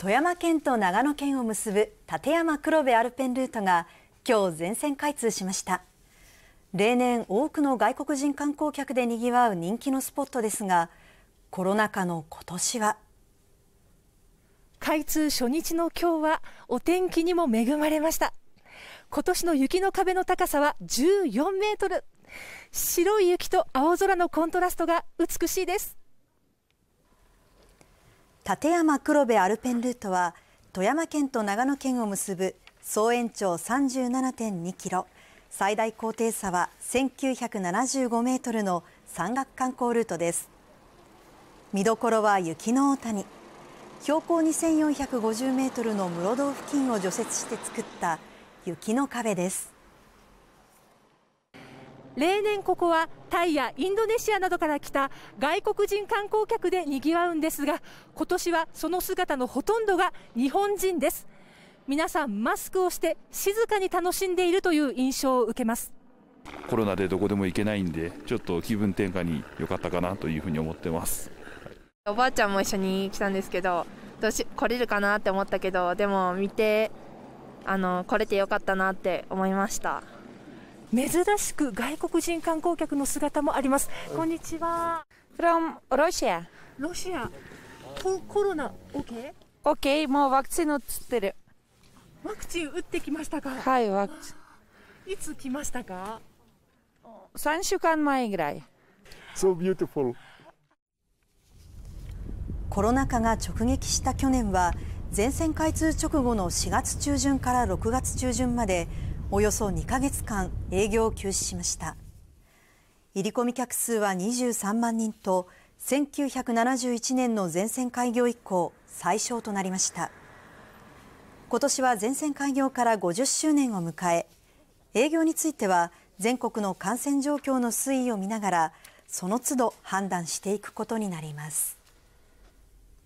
富山県と長野県を結ぶ立山黒部アルペンルートが今日全線開通しました例年多くの外国人観光客でにぎわう人気のスポットですがコロナ禍の今年は開通初日の今日はお天気にも恵まれました今年の雪の壁の高さは14メートル白い雪と青空のコントラストが美しいです立山黒部アルペンルートは富山県と長野県を結ぶ総延長37.2キロ最大高低差は1975メートルの山岳観光ルートです見どころは雪の大谷標高2450メートルの室堂付近を除雪して作った雪の壁です例年ここはタイやインドネシアなどから来た外国人観光客でにぎわうんですが今年はその姿のほとんどが日本人です皆さんマスクをして静かに楽しんでいるという印象を受けますコロナでどこでも行けないんでちょっと気分転換に良かったかなというふうに思ってますおばあちゃんも一緒に来たんですけどどうし来れるかなって思ったけどでも見てあの来れてよかったなって思いました。珍しく外国人観光客の姿もあります。こんにちは。from ロシア。ロシア。コロナオッケー。オッケー、もうワクチン打ってる。ワクチン打ってきましたか。はいワクチン。いつ来ましたか。三週間前ぐらい。So beautiful. コロナ禍が直撃した去年は全線開通直後の4月中旬から6月中旬までおよそ2ヶ月間営業を休止しました入り込み客数は23万人と1971年の全線開業以降最小となりました今年は全線開業から50周年を迎え営業については全国の感染状況の推移を見ながらその都度判断していくことになります